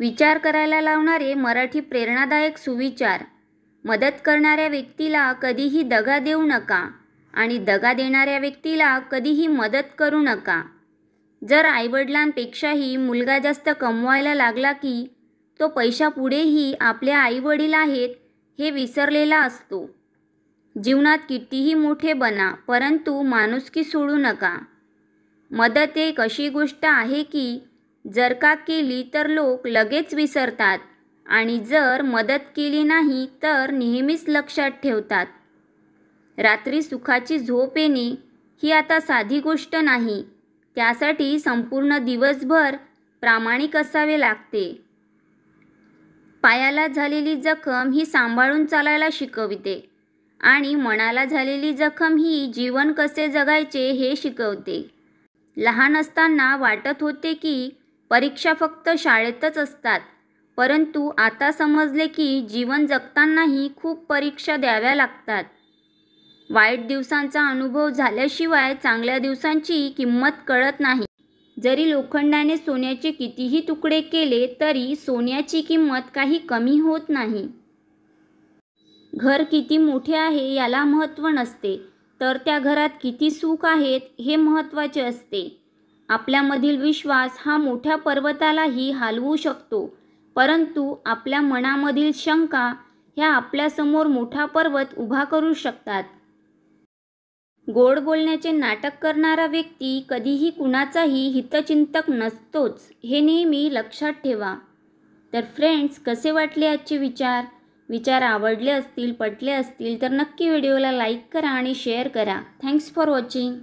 विचार करायला लावणारे मराठी प्रेरणादायक सुविचार मदत करणाऱ्या व्यक्तीला कधीही दगा देऊ नका आणि दगा देणाऱ्या व्यक्तीला कधीही मदत करू नका जर आईवडिलांपेक्षाही मुलगा जास्त कमवायला लागला की तो पैशा पुढेही आपले आईवडील आहेत हे विसरलेला असतो जीवनात कितीही मोठे बना परंतु माणुसकी सोडू नका मदत एक अशी गोष्ट आहे की जर का केली तर लोक लगेच विसरतात आणि जर मदत केली नाही तर नेहमीच लक्षात ठेवतात रात्री सुखाची झोप येणे ही आता साधी गोष्ट नाही त्यासाठी संपूर्ण दिवसभर प्रामाणिक असावे लागते पायाला झालेली जखम ही सांभाळून चालायला शिकवते आणि मनाला झालेली जखम ही जीवन कसे जगायचे हे शिकवते लहान असताना वाटत होते की परीक्षा फक्त शाळेतच असतात परंतु आता समजले की जीवन जगतानाही खूप परीक्षा द्याव्या लागतात वाईट दिवसांचा अनुभव झाल्याशिवाय चांगल्या दिवसांची किंमत कळत नाही जरी लोखंडाने सोन्याचे कितीही तुकडे केले तरी सोन्याची किंमत काही कमी होत नाही घर किती मोठे आहे याला महत्त्व नसते तर त्या घरात किती सुख आहेत हे महत्त्वाचे असते आपल्यामधील विश्वास हा मोठ्या पर्वतालाही हालवू शकतो परंतु आपल्या मनामधील शंका ह्या आपल्यासमोर मोठा पर्वत उभा करू शकतात गोड बोलण्याचे नाटक करणारा व्यक्ती कधीही कुणाचाही हितचिंतक नसतोच हे नेहमी लक्षात ठेवा तर फ्रेंड्स कसे वाटले आजचे विचार विचार आवडले असतील पटले असतील तर नक्की व्हिडिओला लाईक करा आणि शेअर करा थँक्स फॉर वॉचिंग